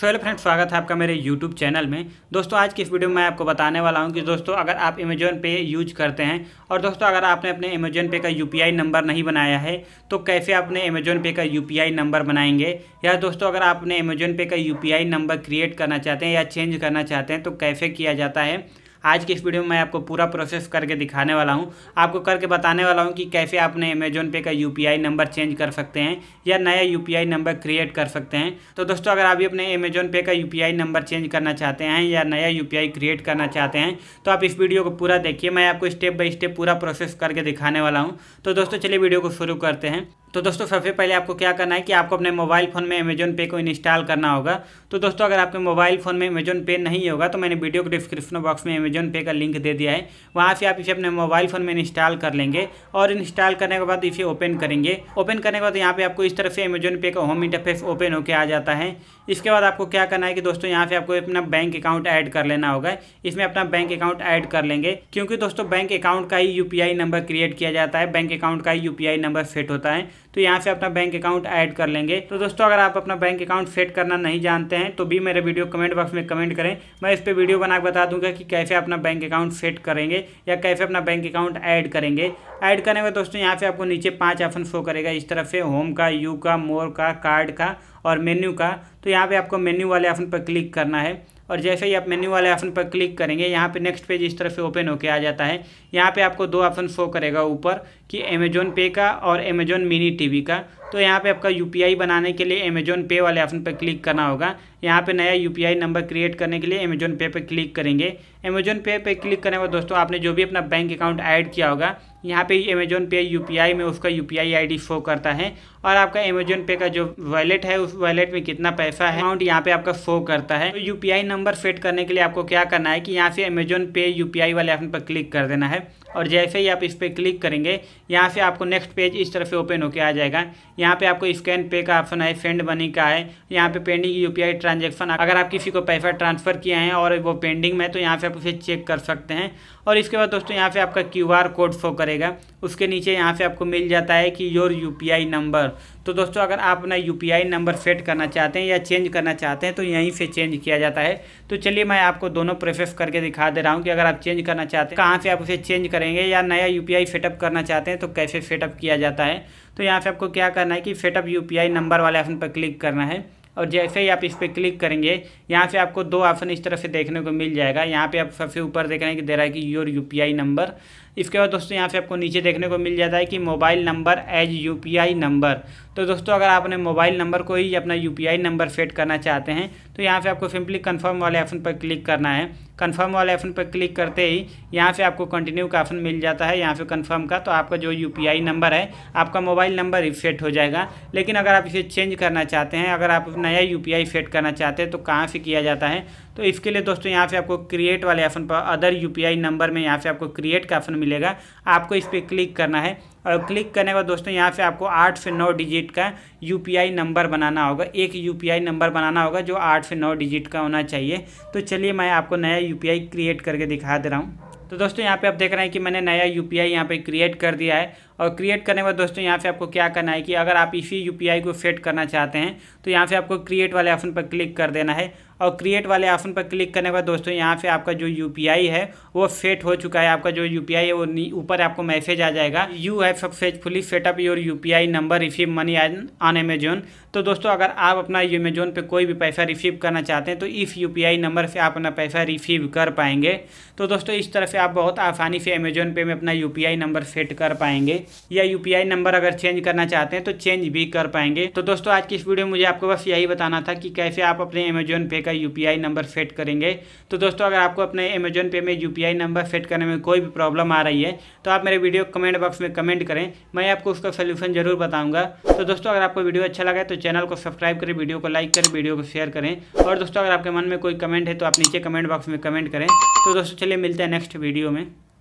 so hello friends स्वागत है आपका मेरे यूट्यूब चैनल में दोस्तों आज की इस वीडियो में मैं आपको बताने वाला हूं कि दोस्तों अगर आप अमेजोन पे यूज करते हैं और दोस्तों अगर आपने अपने अमेजोन पे का यूपीआई नंबर नहीं बनाया है तो कैसे आपने अमेजोन पे का यूपीआई नंबर बनाएंगे या दोस्तों अगर आपने अमेजोन पे का यू नंबर क्रिएट करना चाहते हैं या चेंज करना चाहते हैं तो कैसे किया जाता है आज के इस वीडियो में मैं आपको पूरा प्रोसेस करके दिखाने वाला हूँ आपको करके बताने वाला हूँ कि कैसे आपने अमेजोन पे का यू नंबर चेंज कर सकते हैं या नया यू नंबर क्रिएट कर सकते हैं तो दोस्तों अगर आप भी अपने अमेजोन पे का यू नंबर चेंज करना चाहते हैं या नया यू क्रिएट करना चाहते हैं तो आप इस वीडियो को पूरा देखिए मैं आपको स्टेप बाई स्टेप पूरा प्रोसेस करके दिखाने वाला हूँ तो दोस्तों चलिए वीडियो को शुरू करते हैं तो दोस्तों सबसे पहले आपको क्या करना है कि आपको अपने मोबाइल फ़ोन में अमेजोन पे को इंस्टॉल करना होगा तो दोस्तों अगर आपके मोबाइल फ़ोन में अमेजोन पे नहीं होगा तो मैंने वीडियो को डिस्क्रिप्शन बॉक्स में अमेजोन पे का लिंक दे दिया है वहाँ से आप इसे अपने मोबाइल फ़ोन में इंस्टॉल कर लेंगे और इंस्टॉल करने के बाद इसे ओपन करेंगे ओपन करने के बाद यहाँ पर आपको इस तरह से अमेजोन पे का होम इंटरफेस ओपन होकर आ जाता है इसके बाद आपको क्या करना है कि दोस्तों यहाँ पे आपको अपना बैंक अकाउंट ऐड कर लेना होगा इसमें अपना बैंक अकाउंट ऐड कर लेंगे क्योंकि दोस्तों बैंक अकाउंट का ही यूपीआई नंबर क्रिएट किया जाता है बैंक अकाउंट का ही यूपीआई नंबर सेट होता है तो यहाँ से अपना बैंक अकाउंट ऐड कर लेंगे तो दोस्तों अगर आप अपना बैंक अकाउंट सेट करना नहीं जानते हैं तो भी मेरे वीडियो कमेंट बॉक्स में कमेंट करें मैं इस पर वीडियो बनाकर बता दूंगा कि कैसे अपना बैंक अकाउंट सेट करेंगे या कैसे अपना बैंक अकाउंट ऐड करेंगे ऐड करने में दोस्तों यहाँ पे आपको नीचे पाँच ऑप्शन शो करेगा इस तरफ से होम का यू का मोर का कार्ड का और मेन्यू का तो यहाँ पे आपको मेन्यू वाले ऑप्शन पर क्लिक करना है और जैसे ही आप मेन्यू वाले ऑप्शन पर क्लिक करेंगे यहाँ पे नेक्स्ट पेज इस तरह से ओपन होकर आ जाता है यहाँ पे आपको दो ऑप्शन शो करेगा ऊपर कि अमेजोन पे का और अमेजोन मिनी टीवी का तो यहाँ पे आपका यूपीआई बनाने के लिए अमेजोन पे वाले ऑप्शन पर क्लिक करना होगा यहाँ पे नया यूपीआई नंबर क्रिएट करने के लिए अमेजोन पे पर क्लिक करेंगे अमेजोन पे पर क्लिक करने के बाद दोस्तों आपने जो भी अपना बैंक अकाउंट ऐड किया होगा यहाँ पे अमेजोन पे यू में उसका यूपीआई आईडी शो करता है और आपका अमेजोन पे का जो वैलेट है उस वैलेट में कितना पैसा है अमाउंट यहाँ पे आपका शो करता है तो पी नंबर सेट करने के लिए आपको क्या करना है कि यहाँ से अमेजोन पे यूपीआई वाले ऑप्शन पर क्लिक कर देना है और जैसे ही आप इस पर क्लिक करेंगे यहाँ से आपको नेक्स्ट पेज इस तरह से ओपन होकर आ जाएगा यहाँ पे आपको स्कैन पे का ऑप्शन है सेंड मनी का है यहाँ पे पेंडिंग यूपीआई ट्रांजैक्शन अगर आप किसी को पैसा ट्रांसफ़र किया है और वो पेंडिंग में तो यहाँ से आप उसे चेक कर सकते हैं और इसके बाद दोस्तों यहाँ पे आपका क्यू कोड शो करेगा उसके नीचे यहाँ से आपको मिल जाता है कि योर यू नंबर तो दोस्तों अगर आप अपना यू नंबर सेट करना चाहते हैं या चेंज करना चाहते हैं तो यहीं से चेंज किया जाता है तो चलिए मैं आपको दोनों प्रोसेस करके दिखा दे रहा हूँ कि अगर आप चेंज करना चाहते हैं कहाँ से आप उसे चेंज करेंगे या नया यू पी फिटअप करना चाहते हैं तो कैसे फिटअप किया जाता है तो यहाँ से आपको क्या करना है कि फिटअप यू पी नंबर वाले ऑप्शन पर क्लिक करना है और जैसे ही आप इस पर क्लिक करेंगे यहाँ से आपको दो ऑप्शन इस तरह से देखने को मिल जाएगा यहाँ पे आप सबसे ऊपर देख रहे हैं कि दे रहा है कि योर यू नंबर इसके बाद दोस्तों यहाँ से आपको नीचे देखने को मिल जाता है कि mobile number as U number तो दोस्तों अगर आप अपने मोबाइल नंबर को ही अपना यू नंबर सेट करना चाहते हैं तो यहाँ से आपको सिंपली कन्फर्म वाले ऑप्शन पर क्लिक करना है कन्फर्म वाले ऑप्शन पर क्लिक करते ही यहाँ से आपको कंटिन्यू का ऑप्शन मिल जाता है यहाँ से कन्फर्म का तो आपका जो यू नंबर है आपका मोबाइल नंबर ही सेट हो जाएगा लेकिन अगर आप इसे चेंज करना चाहते हैं अगर आप नया यूपीआई सेट करना चाहते हैं तो कहाँ से किया जाता है तो इसके लिए दोस्तों यहाँ से आपको क्रिएट वाले ऑप्शन पर अदर यूपीआई नंबर में यहाँ से आपको क्रिएट का ऑप्शन मिलेगा आपको इस पर क्लिक करना है और क्लिक करने के बाद दोस्तों यहाँ से आपको आठ से नौ डिजिट का यूपीआई नंबर बनाना होगा एक यूपीआई नंबर बनाना होगा जो आठ से नौ डिजिट का होना चाहिए तो चलिए मैं आपको नया यू क्रिएट करके दिखा दे रहा हूँ तो दोस्तों यहाँ पे आप देख रहे हैं कि मैंने नया यूपीआई यहाँ पर क्रिएट कर दिया है और क्रिएट करने के बाद दोस्तों यहाँ पे आपको क्या करना है कि अगर आप इसी यू को फेट करना चाहते हैं तो यहाँ पे आपको क्रिएट वाले ऑप्शन पर क्लिक कर देना है और क्रिएट वाले ऑप्शन पर क्लिक करने के बाद दोस्तों यहाँ पे आपका जो यू है वो फेट हो चुका है आपका जो यू है वो ऊपर आपको मैसेज आ जाएगा you have successfully set up your U number receive money on Amazon तो दोस्तों अगर आप अपना अमेजोन पर कोई भी पैसा रिसीव करना चाहते हैं तो इस यू नंबर से आप अपना पैसा रिसीव कर पाएंगे तो दोस्तों इस तरह से आप बहुत आसानी से अमेजोन पे में अपना यू नंबर सेट कर पाएंगे या यूपीआई नंबर अगर चेंज करना चाहते हैं तो चेंज भी कर पाएंगे तो दोस्तों आज की इस वीडियो में मुझे आपको बस यही बताना था कि कैसे आप अपने अमेजोन पे का यूपीआई नंबर सेट करेंगे तो दोस्तों अगर आपको अपने अमेजोन पे में यूपीआई नंबर सेट करने में कोई भी प्रॉब्लम आ रही है तो आप मेरे वीडियो कमेंट बॉक्स में कमेंट करें मैं आपको उसका सोल्यूशन जरूर बताऊँगा तो दोस्तों अगर आपको वीडियो अच्छा लगा तो चैनल को सब्सक्राइब करें वीडियो को लाइक करें वीडियो को शेयर करें और दोस्तों अगर आपके मन में कोई कमेंट है तो आप नीचे कमेंट बॉक्स में कमेंट करें तो दोस्तों चलिए मिलते हैं नेक्स्ट वीडियो में